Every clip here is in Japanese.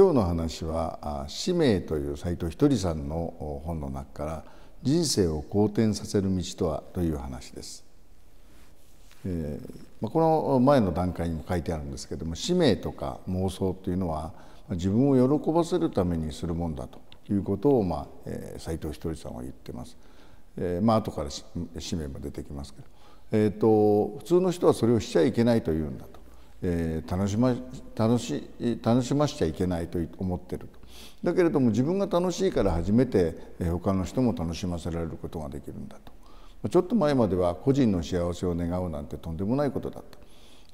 今日の話は「使命」という斎藤ひとりさんの本の中から「人生を好転させる道とは」という話です。えー、この前の段階にも書いてあるんですけども使命とか妄想というのは自分を喜ばせるためにするもんだということを、まあえー、斉藤ひとりさんは言ってます。えー、まあ後から使命も出てきますけど、えーと、と普通の人はそれをしちゃいけないというんだと。えー、楽しま楽し楽しましちゃいけないと思ってるとだけれども自分が楽しいから初めて、えー、他の人も楽しませられることができるんだとちょっと前までは個人の幸せを願うなんてとんでもないことだった、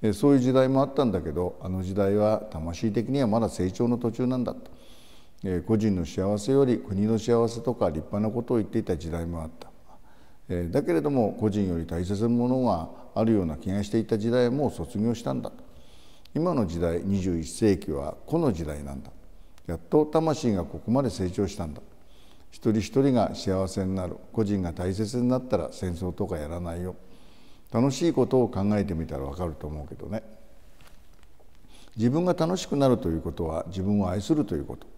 えー、そういう時代もあったんだけどあの時代は魂的にはまだ成長の途中なんだと、えー、個人の幸せより国の幸せとか立派なことを言っていた時代もあった。えだけれども個人より大切なものがあるような気がしていた時代も卒業したんだと今の時代21世紀はこの時代なんだやっと魂がここまで成長したんだ一人一人が幸せになる個人が大切になったら戦争とかやらないよ楽しいことを考えてみたらわかると思うけどね自分が楽しくなるということは自分を愛するということ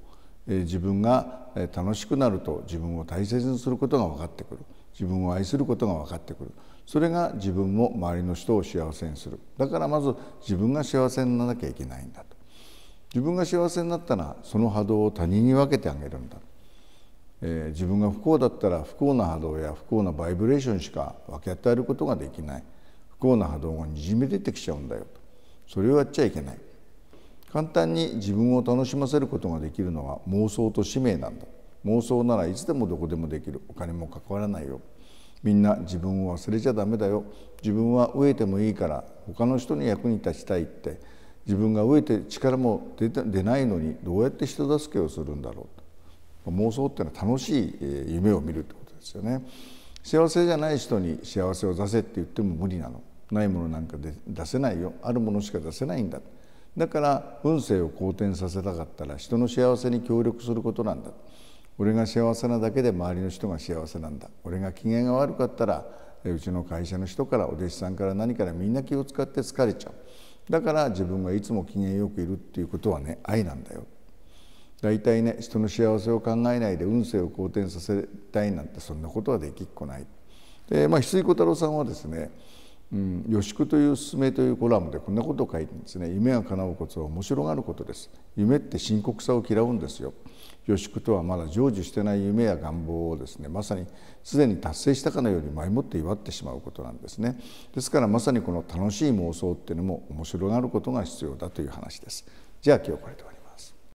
自分が楽しくなると自分を大切にすることが分かってくる自分を愛することが分かってくるそれが自分も周りの人を幸せにするだからまず自分が幸せにならなきゃいけないんだと自分が幸せになったらその波動を他人に分けてあげるんだ、えー、自分が不幸だったら不幸な波動や不幸なバイブレーションしか分け与えることができない不幸な波動がにじみ出てきちゃうんだよとそれをやっちゃいけない。簡単に自分を楽しませることができるのは妄想と使命なんだ妄想ならいつでもどこでもできるお金も関わらないよみんな自分を忘れちゃダメだよ自分は飢えてもいいから他の人に役に立ちたいって自分が飢えて力も出出ないのにどうやって人助けをするんだろうと妄想っていうのは楽しい夢を見るってことですよね幸せじゃない人に幸せを出せって言っても無理なのないものなんかで出せないよあるものしか出せないんだだから運勢を好転させたかったら人の幸せに協力することなんだ俺が幸せなだけで周りの人が幸せなんだ俺が機嫌が悪かったらうちの会社の人からお弟子さんから何からみんな気を使って疲れちゃうだから自分がいつも機嫌よくいるっていうことはね愛なんだよ大体ね人の幸せを考えないで運勢を好転させたいなんてそんなことはできっこないでまあ翡翠小太郎さんはですねうん、予という勧めというコラムでこんなことを書いてるんですね夢が叶うことは面白がることです夢って深刻さを嫌うんですよ予宿とはまだ成就してない夢や願望をですねまさにすでに達成したかのように前もって祝ってしまうことなんですねですからまさにこの楽しい妄想っていうのも面白がることが必要だという話ですじゃあ今日これで終わります